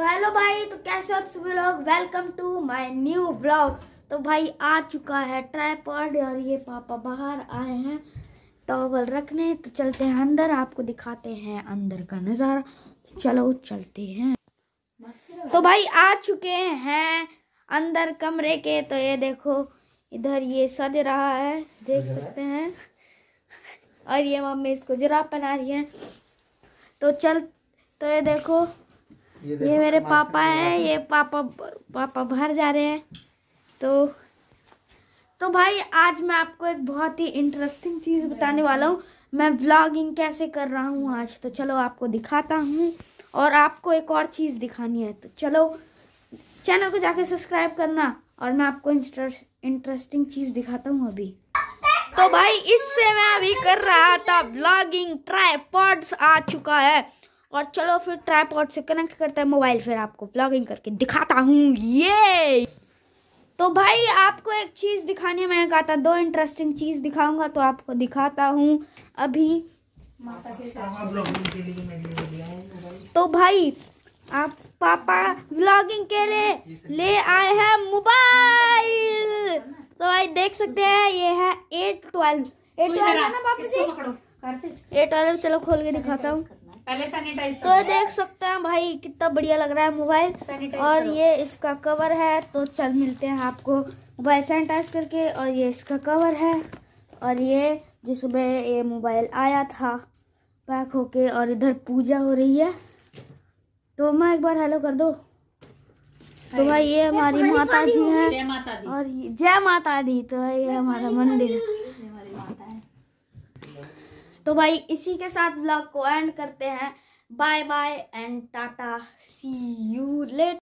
तो हेलो भाई तो कैसे हो आप सभी लोग welcome to my new blog तो भाई आ चुका है ट्राईपॉड और ये पापा बाहर आए हैं टॉवल रखने तो चलते हैं अंदर आपको दिखाते हैं अंदर का नज़ारा तो चलो चलते हैं तो भाई आ चुके हैं अंदर कमरे के तो ये देखो इधर ये सज रहा है देख सकते हैं और ये मम्मी इसको जुरा पहना रही है तो चल तो ये देखो ये, मेरे पापा हैं ये पापा पापा बाहर जा रहे हैं तो तो भाई आज मैं आपको एक बहुत ही इंटरेस्टिंग चीज़ बताने वाला हूँ मैं व्लॉगिंग कैसे कर रहा हूँ आज तो चलो आपको दिखाता हूँ और आपको एक और चीज़ दिखानी है तो चलो चैनल को जाके सब्सक्राइब करना और मैं आपको इंटरेस्टिंग चीज़ दिखाता हूँ अभी तो भाई इससे मैं अभी कर रहा था व्लॉगिंग ट्राईपॉड्स आ चुका है और चलो फिर ट्राईपॉड से कनेक्ट करता है मोबाइल फिर आपको व्लॉगिंग करके दिखाता हूँ ये तो भाई आपको एक चीज़ दिखाने में कहा था दो इंटरेस्टिंग चीज़ दिखाऊंगा तो आपको दिखाता हूँ अभी तो, तो भाई आप पापा व्लॉगिंग के लिए ले आए हैं मोबाइल तो भाई देख सकते हैं ये है एट ट्वेल्व एट ट्वेल्व है ना पापा जी एट ट्वेल्व चलो खोल के दिखाता हूँ पहले सैनिटाइज तो देख सकते हैं भाई कितना बढ़िया लग रहा है मोबाइल और ये इसका कवर है तो चल मिलते हैं आपको मोबाइल सैनिटाइज करके और ये इसका कवर है और ये जिसमें ये मोबाइल आया था पैक होके और इधर पूजा हो रही है तो माँ एक बार हेलो कर दो तो भाई ये हमारी माता जी है और जय माता दी तो ये हमारा मंदिर तो भाई इसी के साथ ब्लॉग को एंड करते हैं bye bye and tata see you late